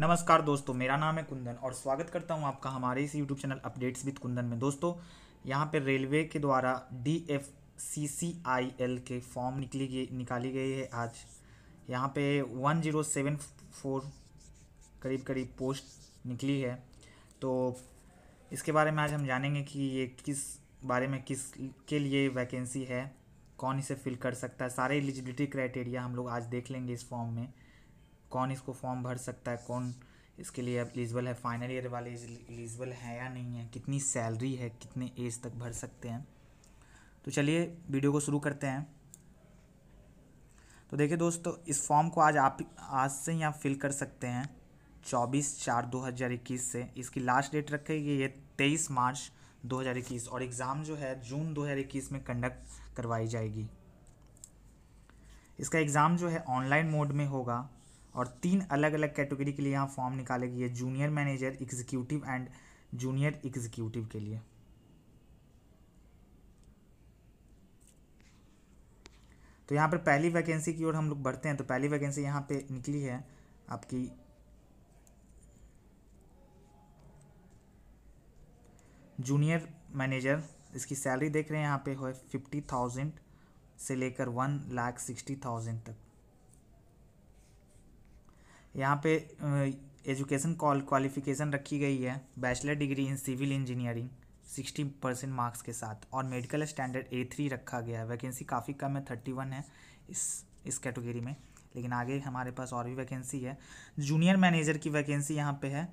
नमस्कार दोस्तों मेरा नाम है कुंदन और स्वागत करता हूं आपका हमारे इस YouTube channel updates with Kundan में दोस्तों यहां पर रेलवे के द्वारा D F C C I L के फॉर्म निकली गई निकाली गई है आज यहां पे वन जीरो सेवन फोर करीब करीब पोस्ट निकली है तो इसके बारे में आज हम जानेंगे कि ये किस बारे में किस के लिए वैकेंसी है कौन इसे फिल कर सकता है सारे एलिजिबिलिटी क्राइटेरिया हम लोग आज देख लेंगे इस फॉर्म में कौन इसको फॉर्म भर सकता है कौन इसके लिए अब एलिजिबल है फाइनल ईयर वाले एलिजिबल है या नहीं है कितनी सैलरी है कितने एज तक भर सकते हैं तो चलिए वीडियो को शुरू करते हैं तो देखिए दोस्तों इस फॉर्म को आज आप आज से ही आप फिल कर सकते हैं चौबीस चार दो हज़ार इक्कीस से इसकी लास्ट डेट रखेगी ये तेईस मार्च 2021 और एग्ज़ाम जो है जून 2021 में कंडक्ट करवाई जाएगी इसका एग्ज़ाम जो है ऑनलाइन मोड में होगा और तीन अलग अलग कैटेगरी के लिए यहाँ फॉर्म निकाले गए है junior manager executive and junior executive के लिए तो यहाँ पर पहली वैकेंसी की ओर हम लोग बढ़ते हैं तो पहली वैकेंसी यहाँ पे निकली है आपकी जूनियर मैनेजर इसकी सैलरी देख रहे हैं यहाँ पे है फिफ्टी थाउजेंड से लेकर वन लाख सिक्सटी थाउजेंड तक यहाँ पे एजुकेशन कॉल क्वालिफिकेशन रखी गई है bachelor degree in civil engineering sixty percent marks के साथ और मेडिकल स्टैंडर्ड ए थ्री रखा गया है वैकेंसी काफ़ी कम है थर्टी वन है इस इस कैटेगरी में लेकिन आगे हमारे पास और भी वैकेंसी है जूनियर मैनेजर की वैकेंसी यहाँ पे है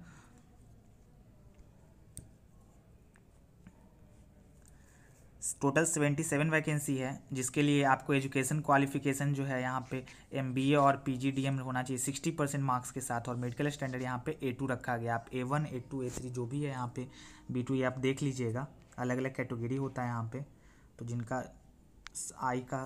टोटल सेवेंटी सेवन वैकेंसी है जिसके लिए आपको एजुकेशन क्वालिफिकेशन जो है यहाँ पे एम बी ए और पी जी डी एम होना चाहिए सिक्सटी परसेंट मार्क्स के साथ और मेडिकल स्टैंडर्ड यहाँ पे ए टू रखा गया आप A one A two A three जो भी है यहाँ पे बी टू ये आप देख लीजिएगा अलग अलग कैटेगरी होता है यहाँ पे तो जिनका आई का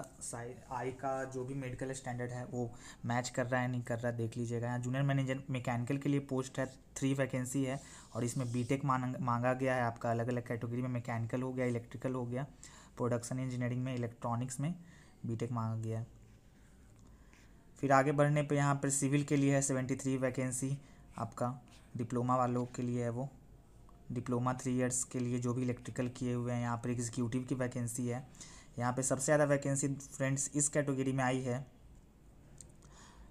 आई का जो भी मेडिकल स्टैंडर्ड है वो मैच कर रहा है नहीं कर रहा है देख लीजिएगा यहाँ जूनियर मैनेजर मैकेनिकल के लिए पोस्ट है थ्री वैकेंसी है और इसमें बीटेक मांगा गया है आपका अलग अलग कैटेगरी में मैकेनिकल हो गया इलेक्ट्रिकल हो गया प्रोडक्शन इंजीनियरिंग में इलेक्ट्रॉनिक्स में बीटेक मांगा गया है फिर आगे बढ़ने पर यहाँ पर सिविल के लिए है सेवेंटी थ्री वैकेंसी आपका डिप्लोमा वालों के लिए है वो डिप्लोमा थ्री ईयर्स के लिए जो भी इलेक्ट्रिकल किए हुए हैं यहाँ पर एग्जीक्यूटिव की वैकेंसी है यहाँ पे सबसे ज़्यादा वैकेंसी फ्रेंड्स इस कैटेगरी में आई है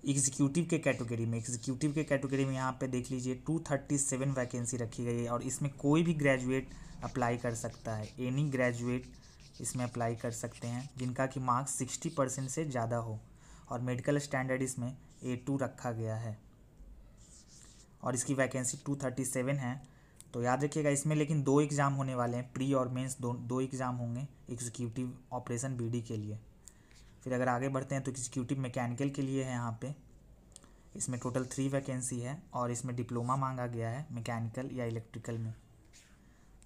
एग्जीक्यूटिव के कैटेगरी में एग्जीक्यूटिव के कैटेगरी में यहाँ पे देख लीजिए टू थर्टी सेवन वैकेंसी रखी गई है और इसमें कोई भी ग्रेजुएट अप्लाई कर सकता है एनी ग्रेजुएट इसमें अप्लाई कर सकते हैं जिनका कि मार्क्स सिक्सटी परसेंट से ज़्यादा हो और मेडिकल स्टैंडर्ड इसमें ए टू रखा गया है और इसकी वैकेंसी टू थर्टी सेवन है तो याद रखिएगा इसमें लेकिन दो एग्ज़ाम होने वाले हैं प्री और मेंस दो दो एग्ज़ाम होंगे एग्जीक्यूटिव ऑपरेशन बीडी के लिए फिर अगर आगे बढ़ते हैं तो एग्जीक्यूटिव मैकेनिकल के लिए है यहाँ पे इसमें टोटल थ्री वैकेंसी है और इसमें डिप्लोमा मांगा गया है मैकेनिकल या इलेक्ट्रिकल में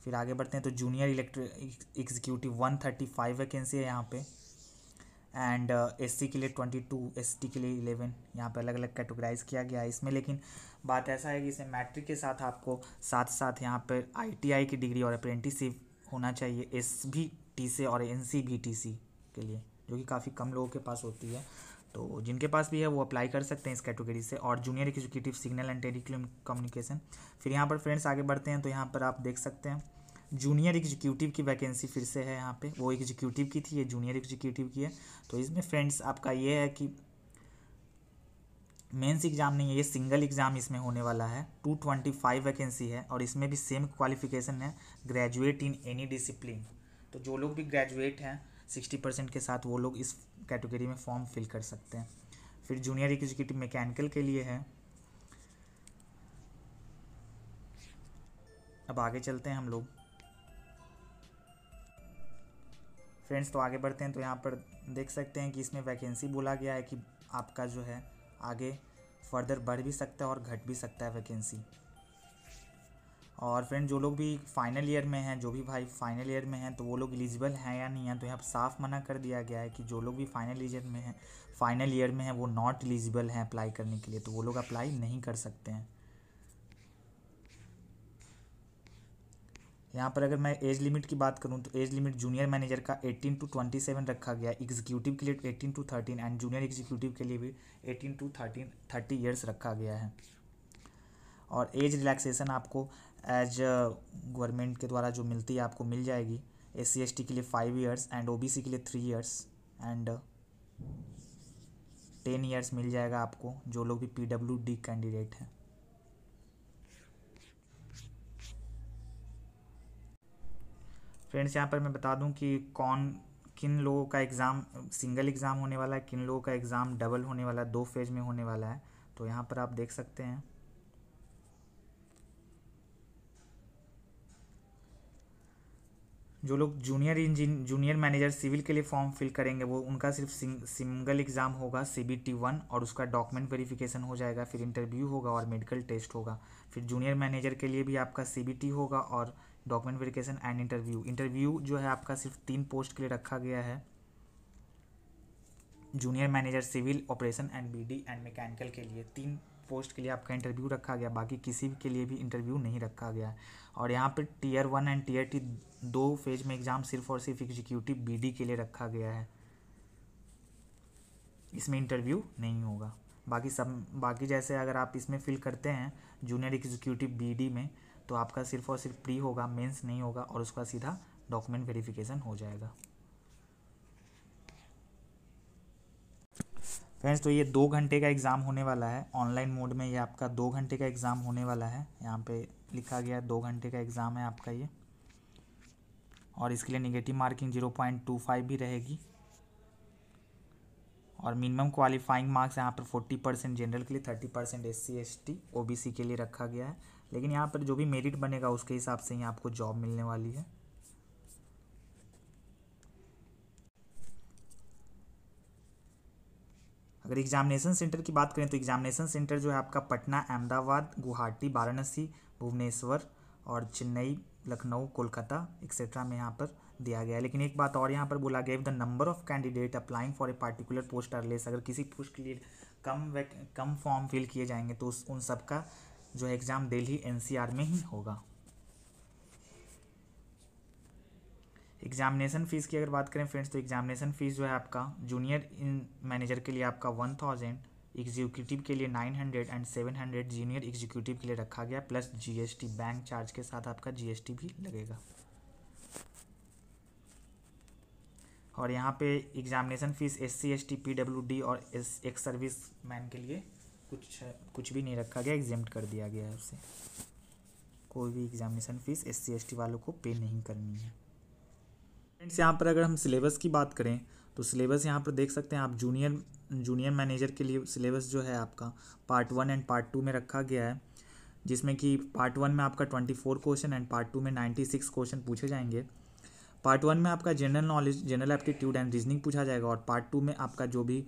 फिर आगे बढ़ते हैं तो junior electric executive one thirty five vacancy है यहाँ पर एंड एस सी के लिए ट्वेंटी टू एस टी के लिए इलेवन यहाँ पर अलग अलग कैटेगराइज किया गया है इसमें लेकिन बात ऐसा है कि इसमें मैट्रिक के साथ आपको साथ साथ यहाँ पर आई की डिग्री और अप्रेंटिसिप होना चाहिए एस बी टी से और एन सी टी सी के लिए जो कि काफ़ी कम लोगों के पास होती है तो जिनके पास भी है वो अप्लाई कर सकते हैं इस कैटेगरी से और junior executive signal and telecommunication फिर यहाँ पर फ्रेंड्स आगे बढ़ते हैं तो यहाँ पर आप देख सकते हैं जूनियर एग्जीक्यूटिव की वैकेंसी फिर से है यहाँ पे वो एग्जीक्यूटिव की थी ये जूनियर एग्जीक्यूटिव की है तो इसमें फ्रेंड्स आपका ये है कि मेंस एग्ज़ाम नहीं है ये सिंगल एग्ज़ाम इसमें होने वाला है टू ट्वेंटी फाइव वैकेंसी है और इसमें भी सेम क्वालिफिकेशन है ग्रेजुएट इन एनी डिसिप्लिन तो जो लोग भी ग्रेजुएट हैं सिक्सटी परसेंट के साथ वो लोग इस कैटेगरी में फॉर्म फिल कर सकते हैं फिर जूनियर एग्जीक्यूटिव मैकेनिकल के लिए है अब आगे चलते हैं हम लोग फ्रेंड्स तो आगे बढ़ते हैं तो यहाँ पर देख सकते हैं कि इसमें वैकेंसी बोला गया है कि आपका जो है आगे फर्दर बढ़ भी सकता है और घट भी सकता है वैकेंसी और फ्रेंड जो लोग भी फाइनल ईयर में हैं जो भी भाई फाइनल ईयर में हैं तो वो लोग एलिजिबल हैं या नहीं है तो यहाँ पर साफ मना कर दिया गया है कि जो लोग भी फाइनल ईयर में हैं फाइनल ईयर में हैं वो नॉट एलिजिबल हैं अप्लाई करने के लिए तो वो लोग अप्लाई नहीं कर सकते हैं यहाँ पर अगर मैं एज लिमिट की बात करूँ तो एज लिमिट जूनियर मैनेजर का 18 टू 27 रखा गया एग्जीक्यूटिव के लिए 18 टू 13 एंड जूनियर एग्जीक्यूटिव के लिए भी 18 टू 13 30 ईयर्स रखा गया है और एज रिलैक्सेशन आपको एज गवर्नमेंट के द्वारा जो मिलती है आपको मिल जाएगी एस सी के लिए फाइव ईयर्स एंड ओ के लिए three years and ten years मिल जाएगा आपको जो लोग भी पी कैंडिडेट हैं फ्रेंड्स यहाँ पर मैं बता दूँ कि कौन किन लोगों का एग्ज़ाम सिंगल एग्ज़ाम होने वाला है किन लोगों का एग्ज़ाम डबल होने वाला है दो फेज में होने वाला है तो यहाँ पर आप देख सकते हैं जो लोग junior engine junior manager civil के लिए फॉर्म फिल करेंगे वो उनका सिर्फ सिंगल एग्ज़ाम होगा सी बी टी वन और उसका डॉक्यूमेंट वेरिफिकेशन हो जाएगा फिर इंटरव्यू होगा और मेडिकल टेस्ट होगा फिर जूनियर मैनेजर के लिए भी आपका सी बी टी होगा और document verification and interview interview जो है आपका सिर्फ तीन पोस्ट के लिए रखा गया है junior manager civil operation and BD and mechanical के लिए तीन पोस्ट के लिए आपका इंटरव्यू रखा गया बाकी किसी के लिए भी इंटरव्यू नहीं रखा गया और यहाँ पर tier one and tier T दो फेज में एग्ज़ाम सिर्फ और सिर्फ एग्जीक्यूटिव बीडी के लिए रखा गया है इसमें इंटरव्यू नहीं होगा बाकी सब बाकी जैसे अगर आप इसमें फिल करते हैं जूनियर एग्जीक्यूटिव बी में तो आपका सिर्फ और सिर्फ प्री होगा मेंस नहीं होगा और उसका सीधा डॉक्यूमेंट वेरिफिकेशन हो जाएगा फ्रेंड्स तो ये दो घंटे का एग्ज़ाम होने वाला है ऑनलाइन मोड में ये आपका दो घंटे का एग्ज़ाम होने वाला है यहाँ पे लिखा गया है दो घंटे का एग्ज़ाम है आपका ये और इसके लिए negative marking zero point two five भी रहेगी और मिनिमम क्वालिफाइंग मार्क्स यहाँ पर फोर्टी परसेंट जनरल के लिए thirty percent S C S T O B C के लिए रखा गया है लेकिन यहाँ पर जो भी मेरिट बनेगा उसके हिसाब से ही आपको जॉब मिलने वाली है अगर एग्जामिनेशन सेंटर की बात करें तो एग्जामिनेशन सेंटर जो है आपका पटना अहमदाबाद गुवाहाटी वाराणसी भुवनेश्वर और चेन्नई लखनऊ कोलकाता एक्सेट्रा में यहाँ पर दिया गया है लेकिन एक बात और यहाँ पर बोला गया if the number of candidate applying for a particular post are less अगर किसी पोस्ट के लिए कम वैक कम फॉर्म फिल किए जाएंगे तो उस उन सबका जो एग्ज़ाम दिल्ली एनसीआर में ही होगा एग्जामिनेशन फ़ीस की अगर बात करें फ्रेंड्स तो एग्जामिनेशन फ़ीस जो है आपका जूनियर इन मैनेजर के लिए आपका वन थाउजेंड एग्जीक्यूटिव के लिए nine hundred and seven hundred junior executive के लिए रखा गया प्लस जीएसटी बैंक चार्ज के साथ आपका जीएसटी भी लगेगा और यहाँ पे examination fees S C S T P W D और एस एक्स सर्विस मैन के लिए कुछ कुछ भी नहीं रखा गया एग्जाम कर दिया गया है उसे कोई भी एग्जामिनेशन फ़ीस एस सी वालों को पे नहीं करनी है फ्रेंड्स यहाँ पर अगर हम सिलेबस की बात करें तो सिलेबस यहाँ पर देख सकते हैं आप जूनियर जूनियर मैनेजर के लिए सिलेबस जो है आपका part one and part two में रखा गया है जिसमें कि पार्ट वन में आपका twenty four question and part two में नाइन्टी सिक्स क्वेश्चन पूछे जाएंगे पार्ट वन में आपका general knowledge general aptitude and reasoning पूछा जाएगा और पार्ट टू में आपका जो भी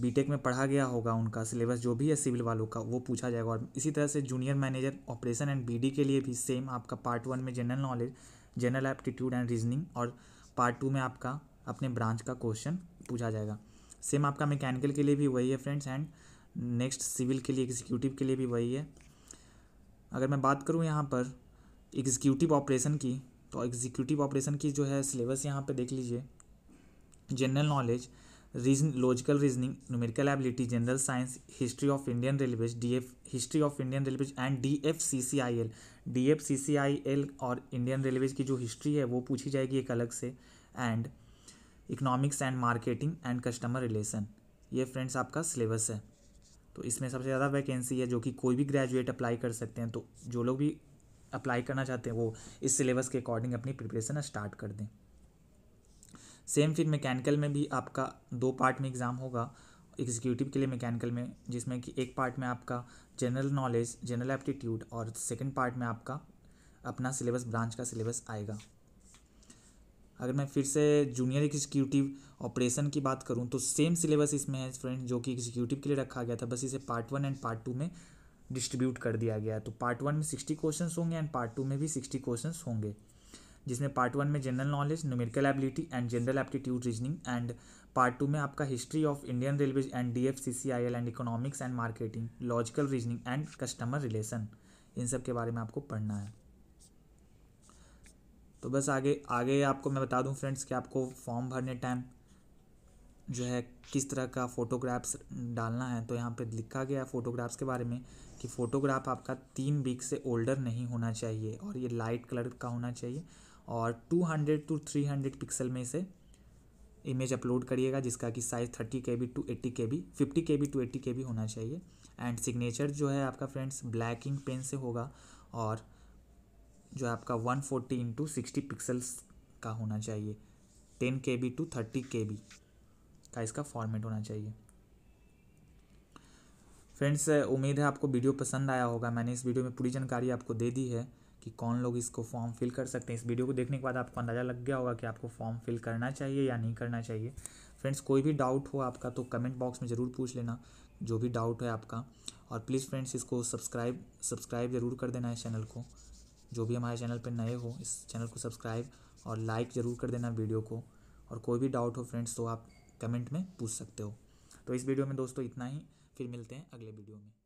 बीटेक में पढ़ा गया होगा उनका सिलेबस जो भी है सिविल वालों का वो पूछा जाएगा और इसी तरह से junior manager operation and BD के लिए भी सेम आपका पार्ट वन में general knowledge general aptitude and reasoning और पार्ट टू में आपका अपने ब्रांच का क्वेश्चन पूछा जाएगा सेम आपका मैकेनिकल के लिए भी वही है फ्रेंड्स एंड नेक्स्ट सिविल के लिए एग्जीक्यूटिव के लिए भी वही है अगर मैं बात करूँ यहाँ पर एग्जीक्यूटिव ऑपरेशन की तो एग्जीक्यूटिव ऑपरेशन की जो है सिलेबस यहाँ पर देख लीजिए general knowledge reason logical reasoning numerical ability general science history of Indian railways D F history of Indian railways and D F C C I L D F C C I L और Indian railways की जो history है वो पूछी जाएगी एक अलग से and economics and marketing and customer relation ये फ्रेंड्स आपका सिलेबस है तो इसमें सबसे ज़्यादा वैकेंसी है जो कि कोई भी ग्रेजुएट अप्लाई कर सकते हैं तो जो लोग भी अप्लाई करना चाहते हैं वो इस सिलेबस के अकॉर्डिंग अपनी प्रिपरेशन स्टार्ट कर दें सेम फिर मैकेनिकल में भी आपका दो पार्ट में एग्ज़ाम होगा एग्जीक्यूटिव के लिए मैकेनिकल में जिसमें कि एक पार्ट में आपका जनरल नॉलेज जनरल एप्टीट्यूड और सेकेंड पार्ट में आपका अपना सिलेबस ब्रांच का सिलेबस आएगा अगर मैं फिर से जूनियर एग्जीक्यूटिव ऑपरेशन की बात करूं तो सेम सिलेबस इसमें है फ्रेंड जो कि एग्जीक्यूटिव के लिए रखा गया था बस इसे part one and part two में डिस्ट्रीब्यूट कर दिया गया है तो पार्ट वन में सिक्सटी क्वेश्चन होंगे एंड पार्ट टू में भी सिक्सटी क्वेश्चन होंगे जिसमें पार्ट वन में general knowledge numerical ability and general aptitude reasoning and part two में आपका history of Indian railway and D F C C I L and economics and marketing logical reasoning and customer relation इन सब के बारे में आपको पढ़ना है तो बस आगे आगे आपको मैं बता दूं फ्रेंड्स कि आपको फॉर्म भरने टाइम जो है किस तरह का फ़ोटोग्राफ्स डालना है तो यहाँ पे लिखा गया है फ़ोटोग्राफ्स के बारे में कि फ़ोटोग्राफ आपका तीन वीक से ओल्डर नहीं होना चाहिए और ये लाइट कलर का होना चाहिए और 200 टू 300 पिक्सल में इसे इमेज अपलोड करिएगा जिसका कि size thirty K B to eighty K B fifty K B to eighty K B होना चाहिए एंड सिग्नेचर जो है आपका फ्रेंड्स ब्लैक इंक पेन से होगा और जो आपका one forty into sixty pixels का होना चाहिए ten K B to thirty K B का इसका फॉर्मेट होना चाहिए फ्रेंड्स उम्मीद है आपको वीडियो पसंद आया होगा मैंने इस वीडियो में पूरी जानकारी आपको दे दी है कि कौन लोग इसको फॉर्म फिल कर सकते हैं इस वीडियो को देखने के बाद आपको अंदाज़ा लग गया होगा कि आपको फॉर्म फिल करना चाहिए या नहीं करना चाहिए फ्रेंड्स कोई भी डाउट हो आपका तो कमेंट बॉक्स में ज़रूर पूछ लेना जो भी डाउट है आपका और प्लीज़ फ्रेंड्स इसको सब्सक्राइब सब्सक्राइब ज़रूर कर देना इस चैनल को जो भी हमारे चैनल पर नए हो इस चैनल को सब्सक्राइब और लाइक ज़रूर कर देना वीडियो को और कोई भी डाउट हो फ्रेंड्स तो आप कमेंट में पूछ सकते हो तो इस वीडियो में दोस्तों इतना ही फिर मिलते हैं अगले वीडियो में